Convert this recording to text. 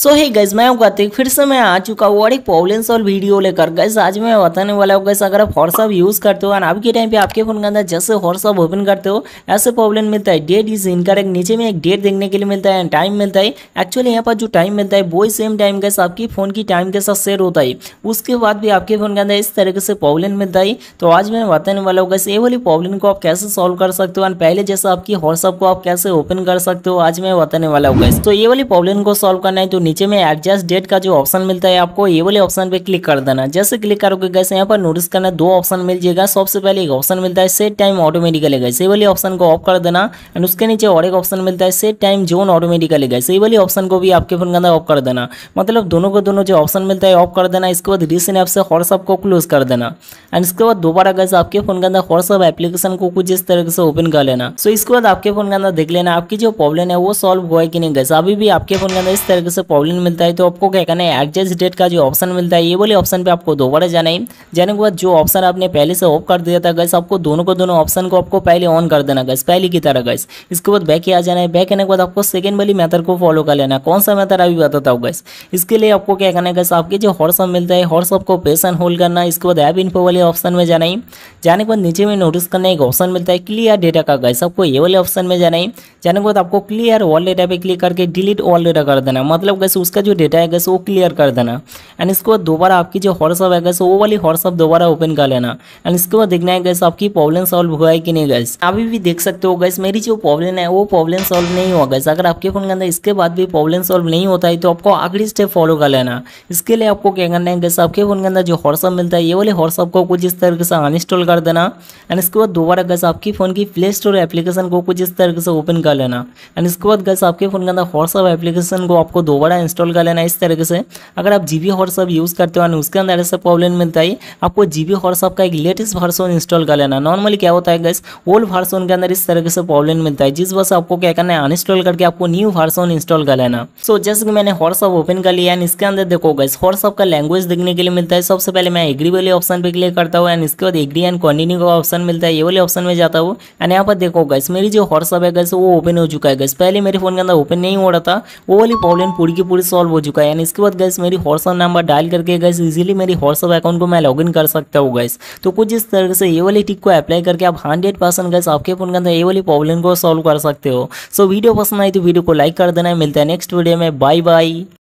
सो है गैस मैं हूँ फिर से मैं आ चुका हूँ और एक प्रॉब्लम सॉल्व वीडियो लेकर गैस आज मैं बताने वाला हूँ गैस अगर आप व्हाट्सअप यूज़ करते हो और आपके टाइम पे आपके फ़ोन के अंदर जैसे व्हाट्सअप ओपन करते हो ऐसे प्रॉब्लम मिलता है डेट इज इनकरेक्ट नीचे में एक डेट देखने के लिए मिलता है एंड टाइम मिलता है एक्चुअली यहाँ पर जो टाइम मिलता है वो सेम टाइम गैस आपकी फ़ोन की टाइम के साथ शेयर होता है उसके बाद भी आपके फ़ोन के अंदर इस तरीके से प्रॉब्लम मिलता है तो आज मैं बताने वाला हूँ गैस ये वाली प्रॉब्लम को आप कैसे सॉल्व कर सकते हो एंड पहले जैसे आपकी व्हाट्सअप को आप कैसे ओपन कर सकते हो आज मैं बताने वाला हूँ गैस तो ये वाली प्रॉब्लम को सॉल्व करना है तो नीचे में एडजस्ट डेट का जो ऑप्शन मिलता है आपको ये वाले ऑप्शन पे क्लिक कर देना जैसे क्लिक करोगे गैस यहाँ पर नोटिस करना दो ऑप्शन मिल जाएगा सबसे पहले एक ऑप्शन मिलता है सेट टाइम ऑटोमेटिकली गैस ये वाले ऑप्शन को ऑफ कर देना एंड उसके नीचे और एक ऑप्शन मिलता है set time zone automatically guys ये वाले ऑप्शन को भी आपके फोन के अंदर ऑफ कर देना मतलब दोनों को दोनों जो ऑप्शन मिलता है ऑफ कर देना इसके बाद रिसेंट ऐप से व्हाट्सअप को क्लोज कर देना एंड इसके बाद दोबारा गैस आपके फोन के अंदर व्हाट्सअप एप्लीकेशन को कुछ इस तरीके से ओपन कर लेना सो इसके बाद आपके फोन के अंदर देख लेना आपकी जो प्रॉब्लम है वो सॉल्व हुआ है कि नहीं गैस अभी भी आपके फोन के अंदर इस तरीके से प्रॉब्लम मिलता है तो आपको क्या करना है एडजस्ट डेट का जो ऑप्शन मिलता है ये वाले ऑप्शन पे आपको दोबारा जाना है जाने के बाद जो ऑप्शन आपने पहले से ऑफ कर दिया था गैस आपको दोनों को दोनों ऑप्शन को आपको पहले ऑन कर देना गैस पहले की तरह गैस इसके बाद बैक आ जाना है बैक आने के बाद आपको सेकेंड वाली मैथड को फॉलो कर लेना कौन सा मैथड अभी बताता हूँ गैस इसके लिए आपको क्या करना है गैस आपके जो व्हाट्सअप मिलता है व्हाट्सअप को पेशन होल्ड करना इसके बाद ऐप इन्फो वाले ऑप्शन में जाना है जाने के बाद नीचे में नोटिस करना एक ऑप्शन मिलता है क्लियर डेटा का गैस आपको ये वाले ऑप्शन में जाना है जाने के बाद आपको क्लियर ऑल डेटा पे क्लिक करके डिलीट ऑल डेटा कर देना मतलब कैसे उसका जो डेटा है गैस वो क्लियर कर देना एंड इसके बाद दोबारा आपकी जो व्हाट्सअप है गैस वो वाली व्हाट्सअप दोबारा ओपन कर लेना एंड इसके बाद देखना है कैसे आपकी प्रॉब्लम सॉल्व हुआ है कि नहीं गैस अभी भी देख सकते हो गैस मेरी जो प्रॉब्लम है वो प्रॉब्लम सॉल्व नहीं हुआ गैस अगर आपके फोन के अंदर इसके बाद भी प्रॉब्लम सॉल्व नहीं होता है तो आपको आखिरी स्टेप फॉलो कर लेना इसके लिए आपको क्या करना है गैस आपके फोन के अंदर जो व्हाट्सअप मिलता है ये वाले व्हाट्सअप को कुछ इस तरीके से अनइंस्टॉल कर देना एंड इसके बाद दोबारा गैस आपकी फोन की प्ले स्टोर एप्लीकेशन को कुछ इस तरीके से ओपन कर कर लेना एंड इसके बाद गैस आपके फ़ोन के अंदर व्हाट्सअप एप्लीकेशन को आपको दोबारा इंस्टॉल कर लेना इस तरीके से अगर आप जी बी व्हाट्सअप यूज़ करते हो उसके अंदर ऐसा प्रॉब्लम मिलता है आपको जी बी व्हाट्सअप का एक लेटेस्ट वर्सन इंस्टॉल कर लेना नॉर्मली क्या होता है गैस ओल्ड वर्सन के अंदर इस तरीके से प्रॉब्लम मिलता है जिस वजह से आपको क्या करना है अनइंस्टॉल करके आपको न्यू वर्सन इंस्टॉल कर लेना सो जैसे कि मैंने व्हाट्सअप ओपन कर लिया एंड इसके अंदर देखो गैस व्हाट्सअप का लैंग्वेज देखने के लिए मिलता है सबसे पहले मैं एग्री वाले ऑप्शन पर क्लिक करता हूँ एंड इसके बाद एग्री एंड कंटिन्यू का ऑप्शन मिलता है ये वाले ऑप्शन में जाता हूँ एंड यहाँ पर देखो गैस मेरी जो व्हाट्सअप है गैस वो ओपन हो चुका है गैस पहले मेरे फोन के अंदर ओपन नहीं हो रहा था वो वाली प्रॉब्लम पूरी की पूरी सॉल्व हो चुका है यानी इसके बाद गैस मेरी व्हाट्सअप नंबर डायल करके गैस इजिली मेरी व्हाट्सअप अकाउंट को मैं लॉगिन कर सकता हूँ गैस तो कुछ इस तरह से ये वाली टिक को अप्लाई करके आप हंड्रेड परसेंट गैस आपके फोन के अंदर ये वाली प्रॉब्लम को सॉल्व कर सकते हो सो वीडियो पसंद आई तो वीडियो को लाइक कर देना मिलता है नेक्स्ट वीडियो में बाय बाय